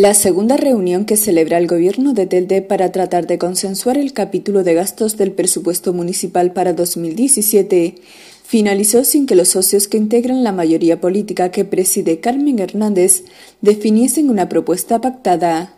La segunda reunión que celebra el Gobierno de Telde para tratar de consensuar el capítulo de gastos del presupuesto municipal para 2017 finalizó sin que los socios que integran la mayoría política que preside Carmen Hernández definiesen una propuesta pactada.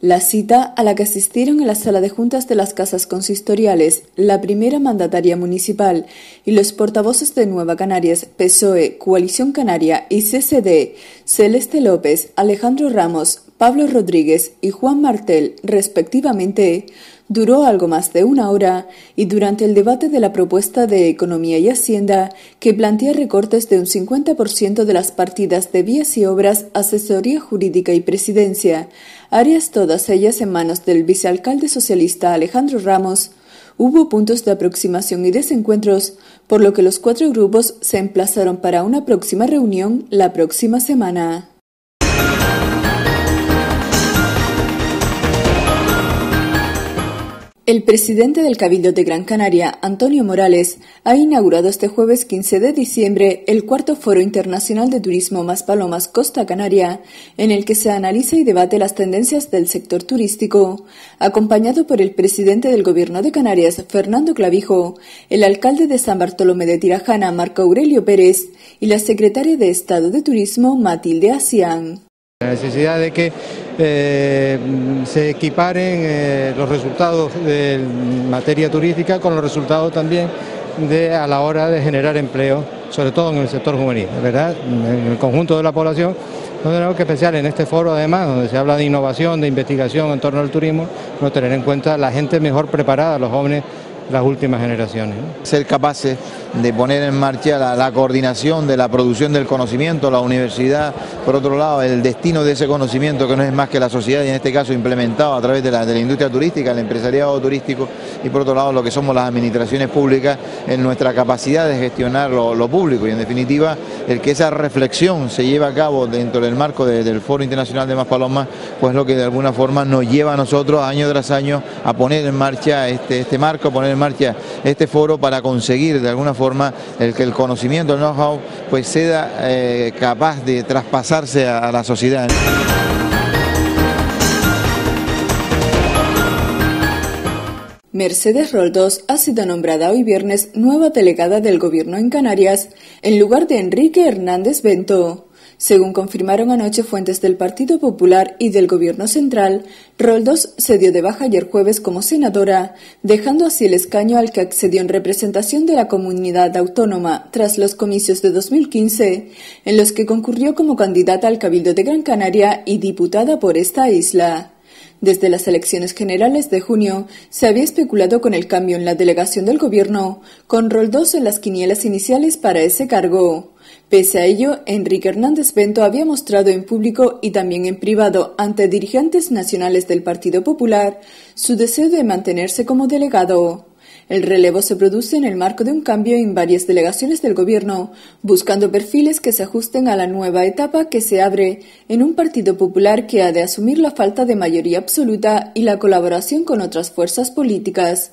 La cita a la que asistieron en la sala de juntas de las casas consistoriales, la primera mandataria municipal y los portavoces de Nueva Canarias, PSOE, Coalición Canaria y CCD, Celeste López, Alejandro Ramos, Pablo Rodríguez y Juan Martel, respectivamente, duró algo más de una hora y durante el debate de la propuesta de Economía y Hacienda, que plantea recortes de un 50% de las partidas de vías y obras, asesoría jurídica y presidencia, áreas todas ellas en manos del vicealcalde socialista Alejandro Ramos, hubo puntos de aproximación y desencuentros, por lo que los cuatro grupos se emplazaron para una próxima reunión la próxima semana. El presidente del Cabildo de Gran Canaria, Antonio Morales, ha inaugurado este jueves 15 de diciembre el cuarto Foro Internacional de Turismo Más Palomas Costa Canaria, en el que se analiza y debate las tendencias del sector turístico. Acompañado por el presidente del Gobierno de Canarias, Fernando Clavijo, el alcalde de San Bartolomé de Tirajana, Marco Aurelio Pérez, y la secretaria de Estado de Turismo, Matilde Asián. La necesidad de que eh, se equiparen eh, los resultados de materia turística con los resultados también a la hora de generar empleo, sobre todo en el sector juvenil, ¿verdad? En el conjunto de la población, no tenemos que especial en este foro además, donde se habla de innovación, de investigación en torno al turismo, no tener en cuenta la gente mejor preparada, los jóvenes las últimas generaciones. Ser capaces de poner en marcha la, coordinación de la producción del conocimiento, la universidad, por otro lado, el destino de ese conocimiento que no es más que la sociedad y en este caso implementado a través de la, industria turística, el empresariado turístico y por otro lado lo que somos las administraciones públicas en nuestra capacidad de gestionar lo, público y en definitiva el que esa reflexión se lleve a cabo dentro del marco del Foro Internacional de Más Palomas, pues lo que de alguna forma nos lleva a nosotros año tras año a poner en marcha este, este marco, poner en marcha este foro para conseguir de alguna forma el que el conocimiento, el know-how, pues sea eh, capaz de traspasarse a, a la sociedad. Mercedes Roldós ha sido nombrada hoy viernes nueva delegada del Gobierno en Canarias en lugar de Enrique Hernández Bento. Según confirmaron anoche fuentes del Partido Popular y del Gobierno Central, Roldos se dio de baja ayer jueves como senadora, dejando así el escaño al que accedió en representación de la comunidad autónoma tras los comicios de 2015, en los que concurrió como candidata al Cabildo de Gran Canaria y diputada por esta isla. Desde las elecciones generales de junio, se había especulado con el cambio en la delegación del gobierno, con Roldós en las quinielas iniciales para ese cargo. Pese a ello, Enrique Hernández Bento había mostrado en público y también en privado ante dirigentes nacionales del Partido Popular su deseo de mantenerse como delegado. El relevo se produce en el marco de un cambio en varias delegaciones del gobierno, buscando perfiles que se ajusten a la nueva etapa que se abre en un Partido Popular que ha de asumir la falta de mayoría absoluta y la colaboración con otras fuerzas políticas.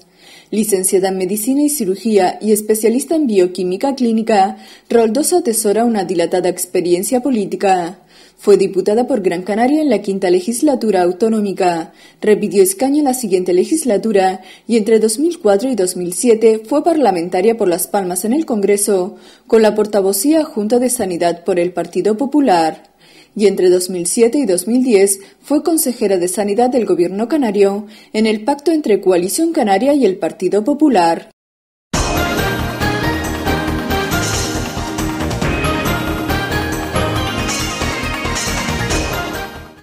Licenciada en Medicina y Cirugía y especialista en Bioquímica Clínica, Roldoso atesora una dilatada experiencia política. Fue diputada por Gran Canaria en la quinta legislatura autonómica, repitió escaño en la siguiente legislatura y entre 2004 y 2007 fue parlamentaria por Las Palmas en el Congreso, con la portavocía Junta de Sanidad por el Partido Popular y entre 2007 y 2010 fue consejera de Sanidad del Gobierno canario en el pacto entre Coalición Canaria y el Partido Popular.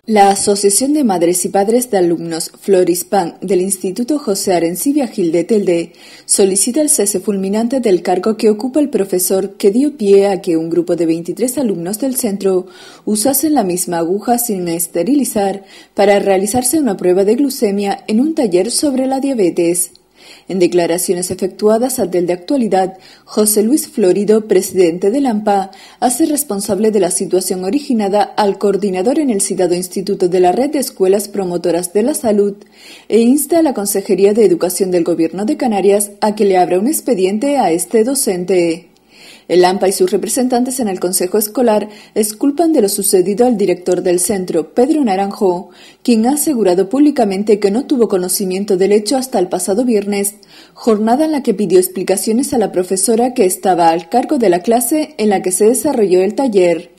La Asociación de Madres y Padres de Alumnos Florispan del Instituto José Arencibia Gil de Telde solicita el cese fulminante del cargo que ocupa el profesor que dio pie a que un grupo de 23 alumnos del centro usasen la misma aguja sin esterilizar para realizarse una prueba de glucemia en un taller sobre la diabetes. En declaraciones efectuadas al del de actualidad, José Luis Florido, presidente del AMPA, hace responsable de la situación originada al coordinador en el citado Instituto de la Red de Escuelas Promotoras de la Salud e insta a la Consejería de Educación del Gobierno de Canarias a que le abra un expediente a este docente. El AMPA y sus representantes en el Consejo Escolar esculpan de lo sucedido al director del centro, Pedro Naranjo, quien ha asegurado públicamente que no tuvo conocimiento del hecho hasta el pasado viernes, jornada en la que pidió explicaciones a la profesora que estaba al cargo de la clase en la que se desarrolló el taller.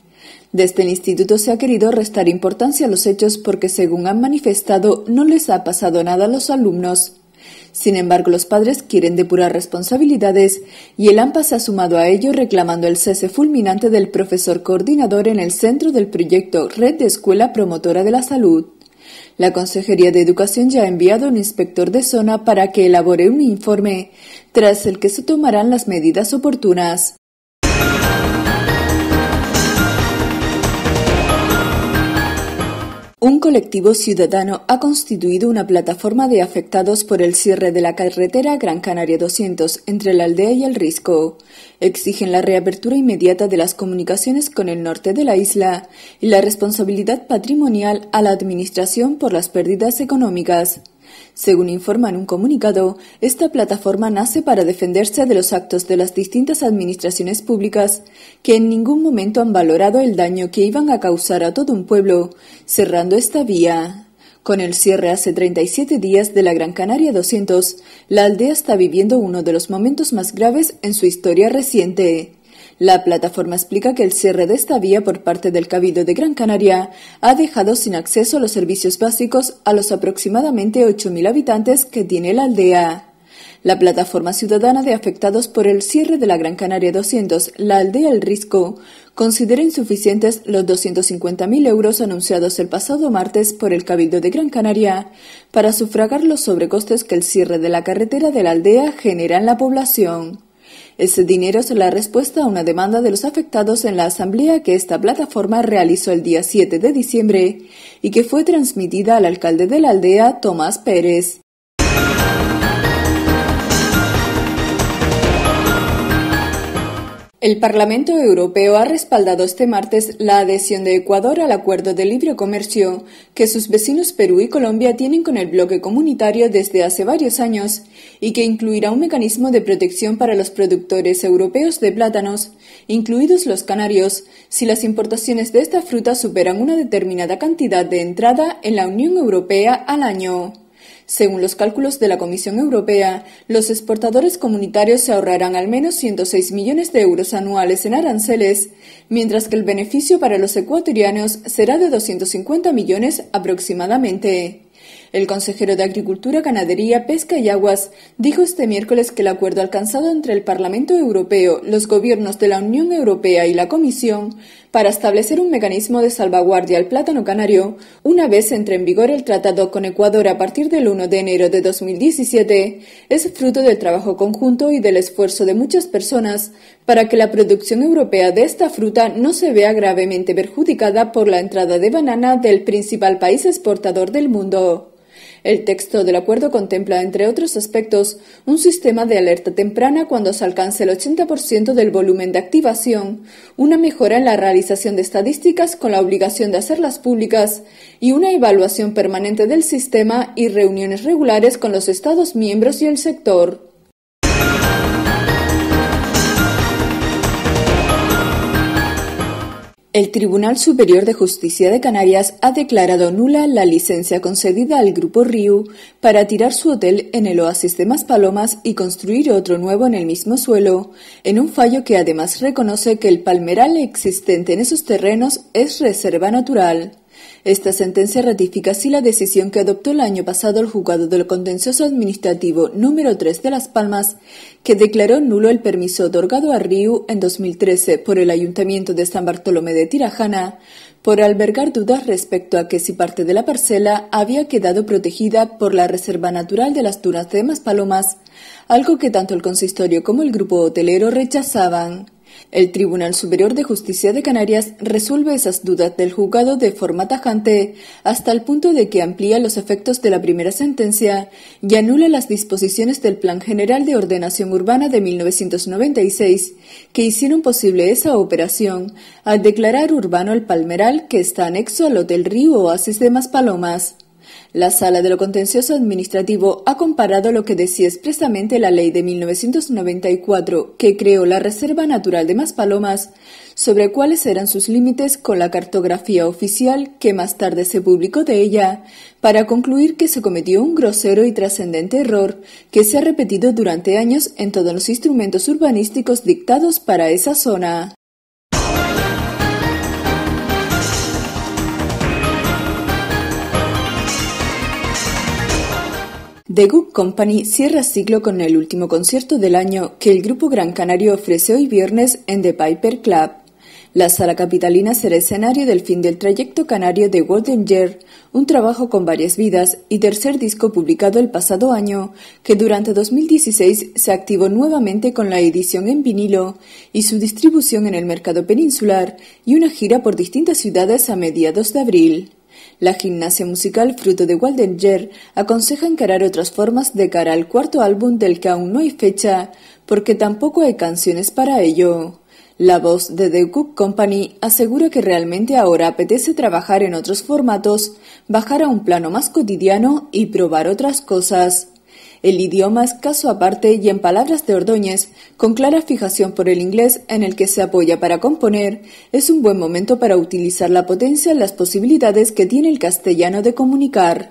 Desde el este instituto se ha querido restar importancia a los hechos porque, según han manifestado, no les ha pasado nada a los alumnos. Sin embargo, los padres quieren depurar responsabilidades y el AMPA se ha sumado a ello reclamando el cese fulminante del profesor coordinador en el centro del proyecto Red de Escuela Promotora de la Salud. La Consejería de Educación ya ha enviado un inspector de zona para que elabore un informe, tras el que se tomarán las medidas oportunas. un colectivo ciudadano ha constituido una plataforma de afectados por el cierre de la carretera Gran Canaria 200 entre la aldea y el Risco. Exigen la reapertura inmediata de las comunicaciones con el norte de la isla y la responsabilidad patrimonial a la Administración por las pérdidas económicas. Según informa en un comunicado, esta plataforma nace para defenderse de los actos de las distintas administraciones públicas que en ningún momento han valorado el daño que iban a causar a todo un pueblo, cerrando esta vía. Con el cierre hace 37 días de la Gran Canaria 200, la aldea está viviendo uno de los momentos más graves en su historia reciente. La plataforma explica que el cierre de esta vía por parte del Cabildo de Gran Canaria ha dejado sin acceso a los servicios básicos a los aproximadamente 8.000 habitantes que tiene la aldea. La plataforma ciudadana de afectados por el cierre de la Gran Canaria 200, la aldea El Risco, considera insuficientes los 250.000 euros anunciados el pasado martes por el Cabildo de Gran Canaria para sufragar los sobrecostes que el cierre de la carretera de la aldea genera en la población. Ese dinero es la respuesta a una demanda de los afectados en la asamblea que esta plataforma realizó el día 7 de diciembre y que fue transmitida al alcalde de la aldea, Tomás Pérez. El Parlamento Europeo ha respaldado este martes la adhesión de Ecuador al acuerdo de libre comercio que sus vecinos Perú y Colombia tienen con el bloque comunitario desde hace varios años y que incluirá un mecanismo de protección para los productores europeos de plátanos, incluidos los canarios, si las importaciones de esta fruta superan una determinada cantidad de entrada en la Unión Europea al año. Según los cálculos de la Comisión Europea, los exportadores comunitarios se ahorrarán al menos 106 millones de euros anuales en aranceles, mientras que el beneficio para los ecuatorianos será de 250 millones aproximadamente. El consejero de Agricultura, Ganadería, Pesca y Aguas dijo este miércoles que el acuerdo alcanzado entre el Parlamento Europeo, los gobiernos de la Unión Europea y la Comisión para establecer un mecanismo de salvaguardia al plátano canario una vez entre en vigor el tratado con Ecuador a partir del 1 de enero de 2017 es fruto del trabajo conjunto y del esfuerzo de muchas personas para que la producción europea de esta fruta no se vea gravemente perjudicada por la entrada de banana del principal país exportador del mundo. El texto del acuerdo contempla, entre otros aspectos, un sistema de alerta temprana cuando se alcance el 80% del volumen de activación, una mejora en la realización de estadísticas con la obligación de hacerlas públicas y una evaluación permanente del sistema y reuniones regulares con los Estados miembros y el sector. El Tribunal Superior de Justicia de Canarias ha declarado nula la licencia concedida al Grupo Riu para tirar su hotel en el oasis de Maspalomas y construir otro nuevo en el mismo suelo, en un fallo que además reconoce que el palmeral existente en esos terrenos es reserva natural. Esta sentencia ratifica así la decisión que adoptó el año pasado el juzgado del contencioso administrativo número 3 de Las Palmas, que declaró nulo el permiso otorgado a Riu en 2013 por el Ayuntamiento de San Bartolomé de Tirajana por albergar dudas respecto a que si parte de la parcela había quedado protegida por la Reserva Natural de las Dunas de Maspalomas, algo que tanto el consistorio como el grupo hotelero rechazaban. El Tribunal Superior de Justicia de Canarias resuelve esas dudas del juzgado de forma tajante, hasta el punto de que amplía los efectos de la primera sentencia y anula las disposiciones del Plan General de Ordenación Urbana de 1996, que hicieron posible esa operación, al declarar urbano el palmeral que está anexo al Hotel Río Oasis de Maspalomas. La Sala de lo Contencioso Administrativo ha comparado lo que decía expresamente la ley de 1994, que creó la Reserva Natural de Maspalomas, sobre cuáles eran sus límites con la cartografía oficial que más tarde se publicó de ella, para concluir que se cometió un grosero y trascendente error que se ha repetido durante años en todos los instrumentos urbanísticos dictados para esa zona. The Good Company cierra ciclo con el último concierto del año que el grupo Gran Canario ofrece hoy viernes en The Piper Club. La sala capitalina será escenario del fin del trayecto canario de Golden Year, un trabajo con varias vidas y tercer disco publicado el pasado año, que durante 2016 se activó nuevamente con la edición en vinilo y su distribución en el mercado peninsular y una gira por distintas ciudades a mediados de abril. La gimnasia musical fruto de Waldenger aconseja encarar otras formas de cara al cuarto álbum del que aún no hay fecha, porque tampoco hay canciones para ello. La voz de The Cook Company asegura que realmente ahora apetece trabajar en otros formatos, bajar a un plano más cotidiano y probar otras cosas. El idioma es caso aparte y en palabras de Ordóñez, con clara fijación por el inglés en el que se apoya para componer, es un buen momento para utilizar la potencia en las posibilidades que tiene el castellano de comunicar.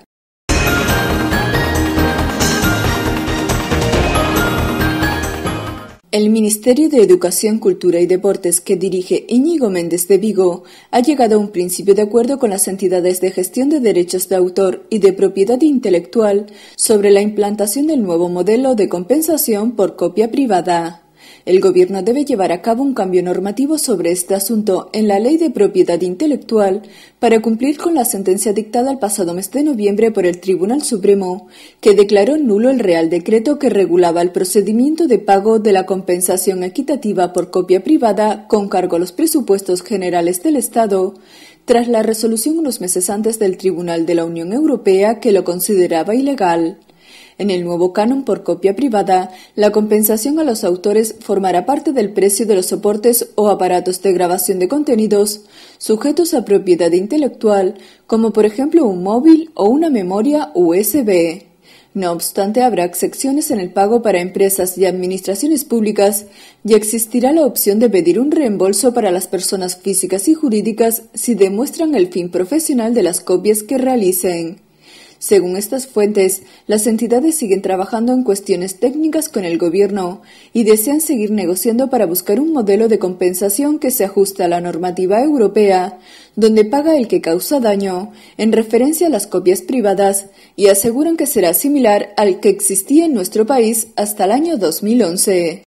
El Ministerio de Educación, Cultura y Deportes que dirige Íñigo Méndez de Vigo ha llegado a un principio de acuerdo con las entidades de gestión de derechos de autor y de propiedad intelectual sobre la implantación del nuevo modelo de compensación por copia privada. El Gobierno debe llevar a cabo un cambio normativo sobre este asunto en la Ley de Propiedad Intelectual para cumplir con la sentencia dictada el pasado mes de noviembre por el Tribunal Supremo, que declaró nulo el Real Decreto que regulaba el procedimiento de pago de la compensación equitativa por copia privada con cargo a los presupuestos generales del Estado, tras la resolución unos meses antes del Tribunal de la Unión Europea que lo consideraba ilegal. En el nuevo canon por copia privada, la compensación a los autores formará parte del precio de los soportes o aparatos de grabación de contenidos sujetos a propiedad intelectual, como por ejemplo un móvil o una memoria USB. No obstante, habrá excepciones en el pago para empresas y administraciones públicas y existirá la opción de pedir un reembolso para las personas físicas y jurídicas si demuestran el fin profesional de las copias que realicen. Según estas fuentes, las entidades siguen trabajando en cuestiones técnicas con el gobierno y desean seguir negociando para buscar un modelo de compensación que se ajuste a la normativa europea, donde paga el que causa daño, en referencia a las copias privadas, y aseguran que será similar al que existía en nuestro país hasta el año 2011.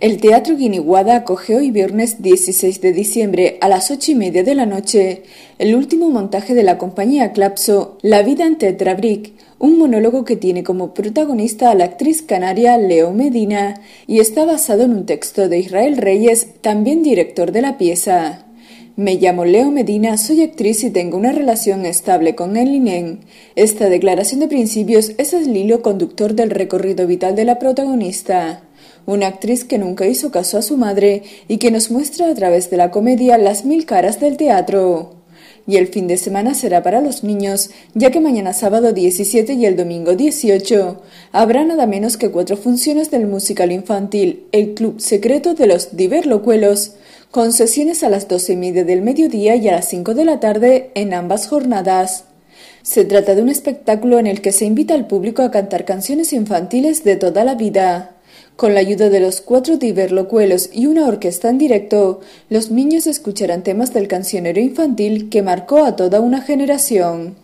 El Teatro Guiniguada acoge hoy viernes 16 de diciembre a las 8 y media de la noche el último montaje de la compañía Clapso, La vida en Tetrabric, un monólogo que tiene como protagonista a la actriz canaria Leo Medina y está basado en un texto de Israel Reyes, también director de la pieza. Me llamo Leo Medina, soy actriz y tengo una relación estable con el Esta declaración de principios es el hilo conductor del recorrido vital de la protagonista una actriz que nunca hizo caso a su madre y que nos muestra a través de la comedia las mil caras del teatro. Y el fin de semana será para los niños, ya que mañana sábado 17 y el domingo 18 habrá nada menos que cuatro funciones del musical infantil El Club Secreto de los Diverlocuelos, con sesiones a las 12 y media del mediodía y a las 5 de la tarde en ambas jornadas. Se trata de un espectáculo en el que se invita al público a cantar canciones infantiles de toda la vida. Con la ayuda de los cuatro diverlocuelos y una orquesta en directo, los niños escucharán temas del cancionero infantil que marcó a toda una generación.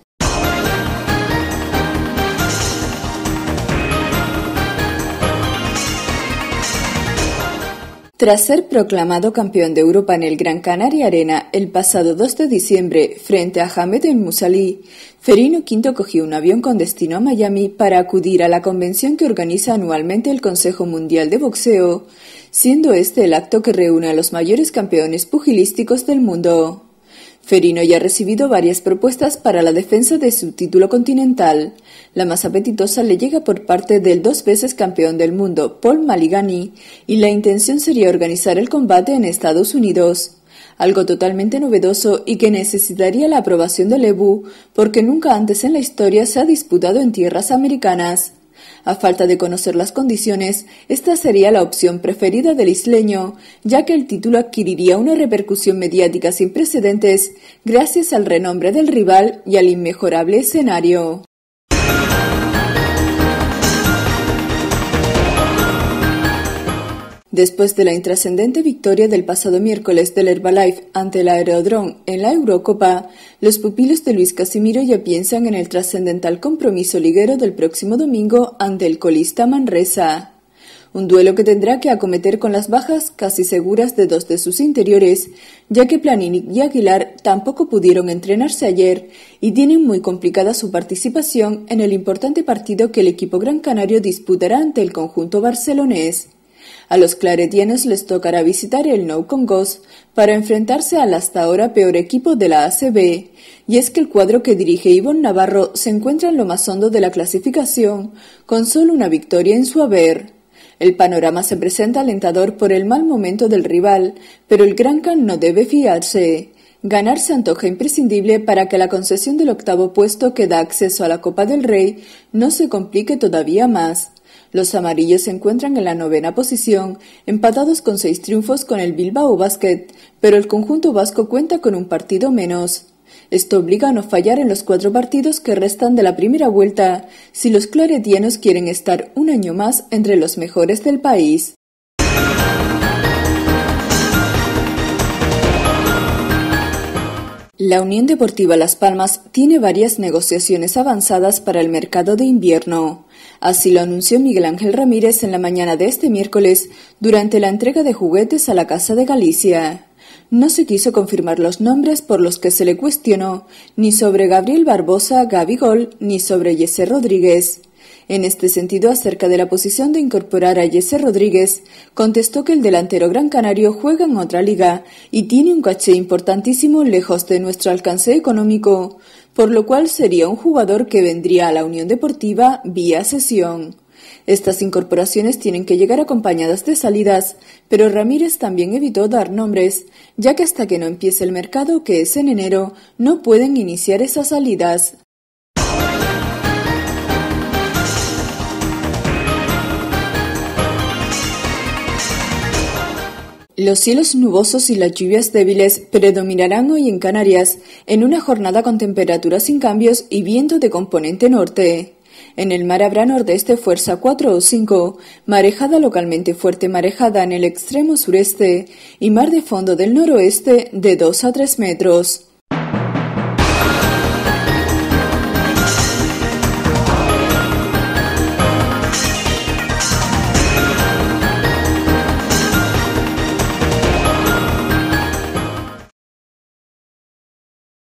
Tras ser proclamado campeón de Europa en el Gran Canaria Arena el pasado 2 de diciembre frente a Hamed El Musalí, Ferino V cogió un avión con destino a Miami para acudir a la convención que organiza anualmente el Consejo Mundial de Boxeo, siendo este el acto que reúne a los mayores campeones pugilísticos del mundo. Ferino ya ha recibido varias propuestas para la defensa de su título continental. La más apetitosa le llega por parte del dos veces campeón del mundo, Paul Maligani, y la intención sería organizar el combate en Estados Unidos. Algo totalmente novedoso y que necesitaría la aprobación de Lebu, porque nunca antes en la historia se ha disputado en tierras americanas. A falta de conocer las condiciones, esta sería la opción preferida del isleño, ya que el título adquiriría una repercusión mediática sin precedentes gracias al renombre del rival y al inmejorable escenario. Después de la intrascendente victoria del pasado miércoles del Herbalife ante el Aerodrome en la Eurocopa, los pupilos de Luis Casimiro ya piensan en el trascendental compromiso liguero del próximo domingo ante el colista Manresa. Un duelo que tendrá que acometer con las bajas casi seguras de dos de sus interiores, ya que Planini y Aguilar tampoco pudieron entrenarse ayer y tienen muy complicada su participación en el importante partido que el equipo gran canario disputará ante el conjunto barcelonés. A los claretianos les tocará visitar el Nou Congos para enfrentarse al hasta ahora peor equipo de la ACB. Y es que el cuadro que dirige Ivonne Navarro se encuentra en lo más hondo de la clasificación, con solo una victoria en su haber. El panorama se presenta alentador por el mal momento del rival, pero el Gran Can no debe fiarse. Ganar se antoja imprescindible para que la concesión del octavo puesto que da acceso a la Copa del Rey no se complique todavía más. Los amarillos se encuentran en la novena posición, empatados con seis triunfos con el Bilbao Basket, pero el conjunto vasco cuenta con un partido menos. Esto obliga a no fallar en los cuatro partidos que restan de la primera vuelta, si los claretianos quieren estar un año más entre los mejores del país. La Unión Deportiva Las Palmas tiene varias negociaciones avanzadas para el mercado de invierno. Así lo anunció Miguel Ángel Ramírez en la mañana de este miércoles durante la entrega de juguetes a la Casa de Galicia. No se quiso confirmar los nombres por los que se le cuestionó, ni sobre Gabriel Barbosa Gol, ni sobre Jesse Rodríguez. En este sentido, acerca de la posición de incorporar a Jesse Rodríguez, contestó que el delantero gran canario juega en otra liga y tiene un caché importantísimo lejos de nuestro alcance económico por lo cual sería un jugador que vendría a la Unión Deportiva vía sesión. Estas incorporaciones tienen que llegar acompañadas de salidas, pero Ramírez también evitó dar nombres, ya que hasta que no empiece el mercado, que es en enero, no pueden iniciar esas salidas. Los cielos nubosos y las lluvias débiles predominarán hoy en Canarias en una jornada con temperaturas sin cambios y viento de componente norte. En el mar habrá nordeste fuerza 4 o 5, marejada localmente fuerte marejada en el extremo sureste y mar de fondo del noroeste de 2 a 3 metros.